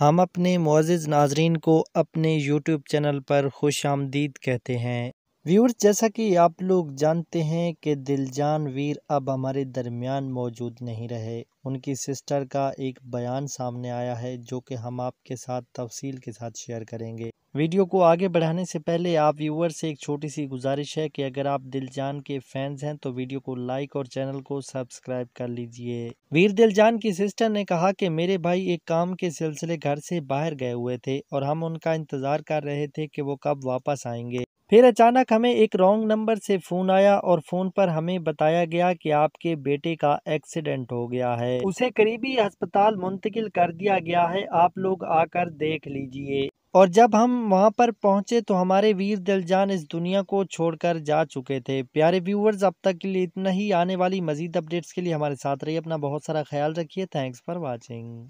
हम अपने मोज़ नाज़रीन को अपने यूट्यूब चैनल पर खुश आमदीद कहते हैं व्यूअर्स जैसा कि आप लोग जानते हैं कि दिलजान वीर अब हमारे दरमियान मौजूद नहीं रहे उनकी सिस्टर का एक बयान सामने आया है जो कि हम आपके साथ तफसील के साथ शेयर करेंगे वीडियो को आगे बढ़ाने से पहले आप व्यूअर से एक छोटी सी गुजारिश है कि अगर आप दिलजान के फैंस हैं तो वीडियो को लाइक और चैनल को सब्सक्राइब कर लीजिए वीर दिलजान की सिस्टर ने कहा कि मेरे भाई एक काम के सिलसिले घर से बाहर गए हुए थे और हम उनका इंतज़ार कर रहे थे कि वो कब वापस आएंगे फिर अचानक हमें एक रॉन्ग नंबर से फ़ोन आया और फ़ोन पर हमें बताया गया कि आपके बेटे का एक्सीडेंट हो गया है उसे करीबी अस्पताल मुंतकिल कर दिया गया है आप लोग आकर देख लीजिए और जब हम वहाँ पर पहुंचे तो हमारे वीर दिलजान इस दुनिया को छोड़कर जा चुके थे प्यारे व्यूवर्स अब तक के लिए इतना ही आने वाली मजीद अपडेट्स के लिए हमारे साथ रहिए अपना बहुत सारा ख्याल रखिए थैंक्स फॉर वॉचिंग